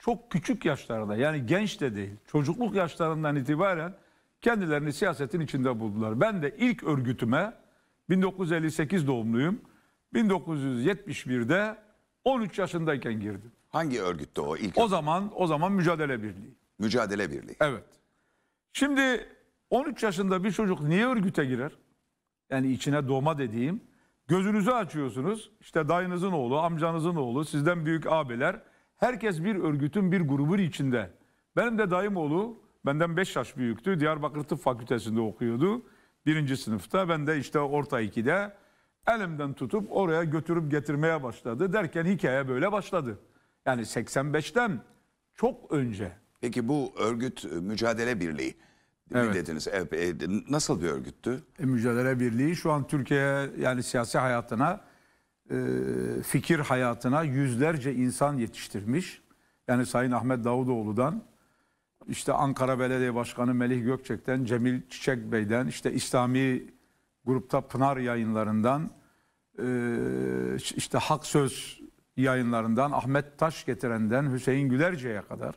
çok küçük yaşlarda yani genç de değil çocukluk yaşlarından itibaren kendilerini siyasetin içinde buldular. Ben de ilk örgütüme 1958 doğumluyum. 1971'de 13 yaşındayken girdim. Hangi örgütte o ilk? O zaman o zaman Mücadele Birliği. Mücadele Birliği. Evet. Şimdi 13 yaşında bir çocuk niye örgüte girer? Yani içine doğma dediğim. Gözünüzü açıyorsunuz. İşte dayınızın oğlu, amcanızın oğlu, sizden büyük abiler Herkes bir örgütün, bir grubun içinde. Benim de dayımoğlu benden 5 yaş büyüktü. Diyarbakır Tıp Fakültesi'nde okuyordu. Birinci sınıfta ben de işte orta 2'de elimden tutup oraya götürüp getirmeye başladı. Derken hikaye böyle başladı. Yani 85'ten çok önce. Peki bu örgüt e, mücadele birliği evet. dediniz. E, e, nasıl bir örgüttü? E, mücadele birliği şu an Türkiye yani siyasi hayatına e, fikir hayatına yüzlerce insan yetiştirmiş. Yani Sayın Ahmet Davutoğlu'dan, işte Ankara Belediye Başkanı Melih Gökçek'ten, Cemil Çiçek Bey'den, işte İslami grupta Pınar yayınlarından, e, işte Hak Söz yayınlarından, Ahmet Taş getirenden Hüseyin Gülerce'ye kadar...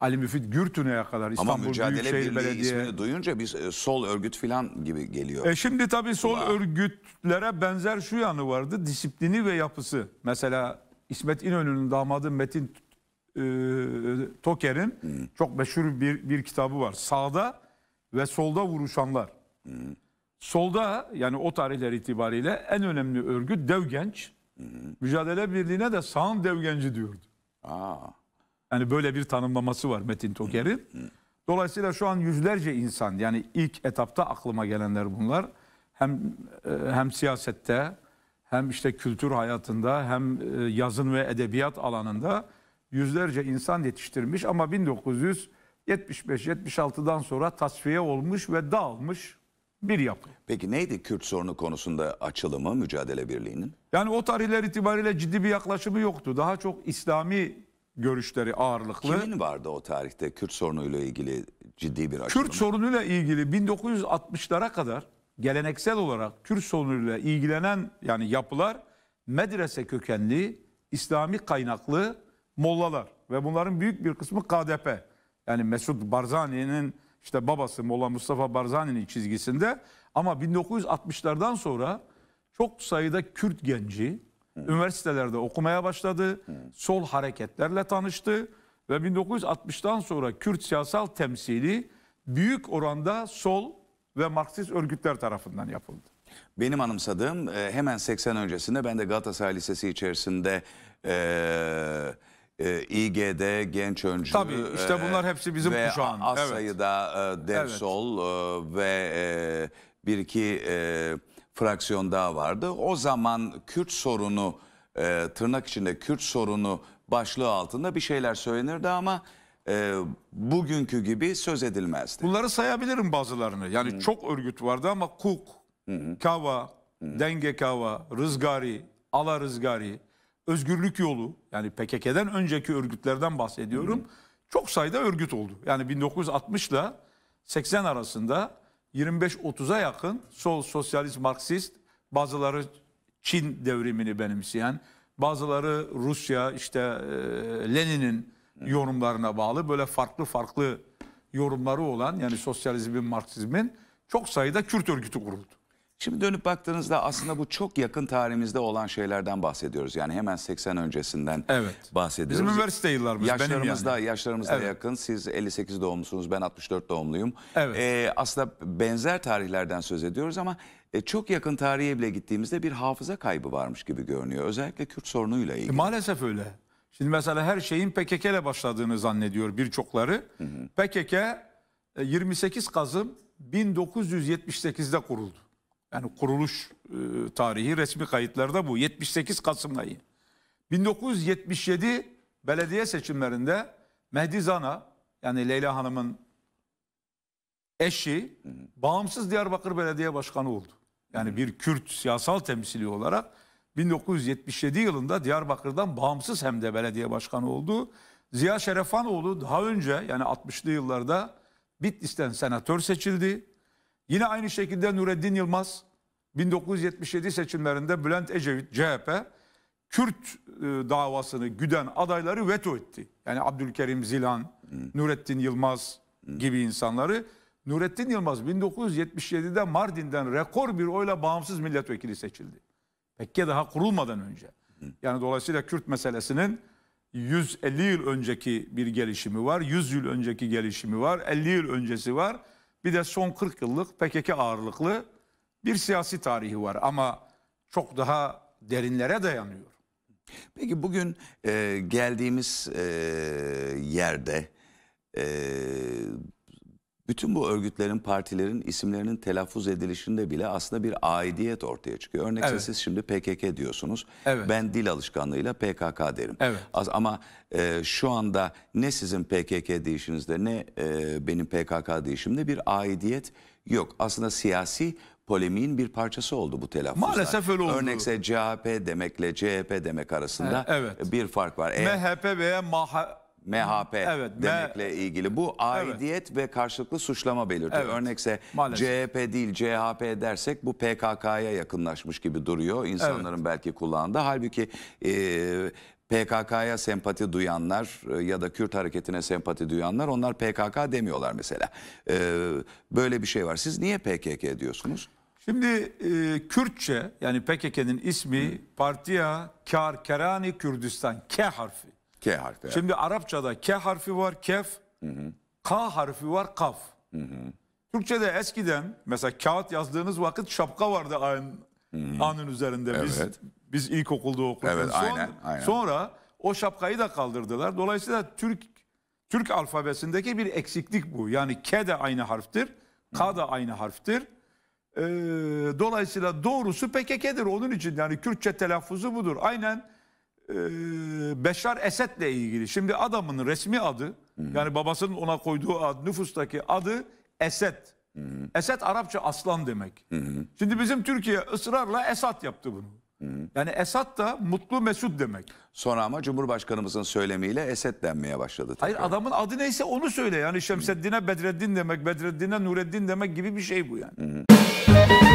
Ali Müfit Gürtün'e kadar İstanbul Ama mücadele Büyükşehir Birliği Belediye... ismini duyunca biz e, sol örgüt filan gibi geliyor. E şimdi tabii sol Kulağa. örgütlere benzer şu yanı vardı. Disiplini ve yapısı. Mesela İsmet İnönü'nün damadı Metin e, Toker'in hmm. çok meşhur bir, bir kitabı var. Sağda ve solda vuruşanlar. Hmm. Solda yani o tarihler itibariyle en önemli örgüt Devgenç. Hmm. Mücadele Birliği'ne de sağın Devgenci diyordu. Aa. Yani böyle bir tanımlaması var Metin Toker'in. Dolayısıyla şu an yüzlerce insan yani ilk etapta aklıma gelenler bunlar. Hem e, hem siyasette hem işte kültür hayatında hem e, yazın ve edebiyat alanında yüzlerce insan yetiştirmiş ama 1975-76'dan sonra tasfiye olmuş ve dağılmış bir yapı. Peki neydi Kürt sorunu konusunda açılımı mücadele birliğinin? Yani o tarihler itibariyle ciddi bir yaklaşımı yoktu. Daha çok İslami görüşleri ağırlıklı. Kimin vardı o tarihte Kürt sorunuyla ilgili ciddi bir açılım? Kürt sorunuyla ilgili 1960'lara kadar geleneksel olarak Kürt sorunuyla ilgilenen yani yapılar medrese kökenli, İslami kaynaklı mollalar ve bunların büyük bir kısmı KDP. Yani Mesut Barzani'nin işte babası Molla Mustafa Barzani'nin çizgisinde ama 1960'lardan sonra çok sayıda Kürt genci, Üniversitelerde okumaya başladı. Sol hareketlerle tanıştı ve 1960'tan sonra Kürt siyasal temsili büyük oranda sol ve Marksist örgütler tarafından yapıldı. Benim anımsadığım e, hemen 80 öncesinde ben de Galatasaray Lisesi içerisinde e, e, İG'de genç öncü. Tabii işte e, bunlar hepsi bizim ve kuşağın. Az sayıda e, dev evet. sol e, ve e, bir iki... E, fraksiyon daha vardı. O zaman Kürt sorunu e, tırnak içinde Kürt sorunu başlığı altında bir şeyler söylenirdi ama e, bugünkü gibi söz edilmezdi. Bunları sayabilirim bazılarını. Yani Hı. çok örgüt vardı ama KUK, Hı. KAVA, Hı. Denge KAVA, Rızgari, Ala Rızgari, Özgürlük Yolu yani PKK'den önceki örgütlerden bahsediyorum. Hı. Çok sayıda örgüt oldu. Yani 1960 ile 80 arasında 25-30'a yakın sol sosyalist Marksist, bazıları Çin devrimini benimseyen, bazıları Rusya işte e, Lenin'in yorumlarına bağlı böyle farklı farklı yorumları olan yani sosyalizmin, Marksizmin çok sayıda Kürt örgütü kuruldu. Şimdi dönüp baktığınızda aslında bu çok yakın tarihimizde olan şeylerden bahsediyoruz. Yani hemen 80 öncesinden evet. bahsediyoruz. Bizim üniversite yıllarımız yaşlarımızda, benim yani. Yaşlarımızda evet. yakın. Siz 58 doğumlusunuz, ben 64 doğumluyum. Evet. Ee, aslında benzer tarihlerden söz ediyoruz ama e, çok yakın tarihe bile gittiğimizde bir hafıza kaybı varmış gibi görünüyor. Özellikle Kürt sorunuyla e, ilgili. E, maalesef öyle. Şimdi mesela her şeyin PKK ile başladığını zannediyor birçokları. PKK 28 e, Kasım 1978'de kuruldu. Yani kuruluş e, tarihi resmi kayıtlarda bu. 78 Kasım ayı. 1977 belediye seçimlerinde Mehdi Zana yani Leyla Hanım'ın eşi bağımsız Diyarbakır Belediye Başkanı oldu. Yani bir Kürt siyasal temsili olarak 1977 yılında Diyarbakır'dan bağımsız hem de belediye başkanı oldu. Ziya Şerefanoğlu daha önce yani 60'lı yıllarda Bitlis'ten senatör seçildi. Yine aynı şekilde Nureddin Yılmaz 1977 seçimlerinde Bülent Ecevit CHP Kürt e, davasını güden adayları veto etti. Yani Abdülkerim Zilan, hmm. Nurettin Yılmaz gibi insanları. Nurettin Yılmaz 1977'de Mardin'den rekor bir oyla bağımsız milletvekili seçildi. Mekke daha kurulmadan önce. Yani dolayısıyla Kürt meselesinin 150 yıl önceki bir gelişimi var, 100 yıl önceki gelişimi var, 50 yıl öncesi var bir de son 40 yıllık PKK ağırlıklı bir siyasi tarihi var ama çok daha derinlere dayanıyor. Peki bugün e, geldiğimiz e, yerde e, bütün bu örgütlerin, partilerin isimlerinin telaffuz edilişinde bile aslında bir aidiyet ortaya çıkıyor. Örnekse evet. siz şimdi PKK diyorsunuz. Evet. Ben dil alışkanlığıyla PKK derim. Evet. Ama e, şu anda ne sizin PKK deyişinizde ne e, benim PKK deyişimde bir aidiyet yok. Aslında siyasi polemiğin bir parçası oldu bu telaffuzlar. Maalesef öyle oldu. Örnekse CHP demekle CHP demek arasında evet. bir fark var. Eğer... MHP veya MHP MHP evet, demekle me ilgili. Bu aidiyet evet. ve karşılıklı suçlama belirtiyor. Evet. Örnekse Maalesef. CHP değil CHP dersek bu PKK'ya yakınlaşmış gibi duruyor insanların evet. belki kullandığı. Halbuki e, PKK'ya sempati duyanlar e, ya da Kürt hareketine sempati duyanlar onlar PKK demiyorlar mesela. Ee, böyle bir şey var. Siz niye PKK diyorsunuz? Şimdi e, Kürtçe yani PKK'nın ismi Hı. Partiya Kar Kerani Kürdistan K harfi. K harfi. evet. Şimdi Arapçada K harfi var, kef. K harfi var, kaf. Türkçede eskiden mesela kağıt yazdığınız vakit şapka vardı anın, anın üzerinde. Biz Evet. biz ilkokulda okuduk. Evet, aynen, aynen. Sonra o şapkayı da kaldırdılar. Dolayısıyla Türk Türk alfabesindeki bir eksiklik bu. Yani K de aynı harftir, K da aynı harftir. Ee, dolayısıyla doğrusu PKK'dir. Onun için yani Kürtçe telaffuzu budur. Aynen e, Beşar Esed'le ilgili. Şimdi adamın resmi adı hı yani babasının ona koyduğu ad nüfustaki adı Esed. hı Esed Arapça aslan demek. hı Şimdi bizim Türkiye ısrarla esat yaptı bunu. hı Yani esat da mutlu mesut demek. Sonra ama Cumhurbaşkanımızın söylemiyle Esed denmeye başladı. Tekrar. Hayır adamın adı neyse onu söyle. Yani Şemseddin'e Bedreddin demek, Bedreddin'e Nureddin demek gibi bir şey bu yani. hı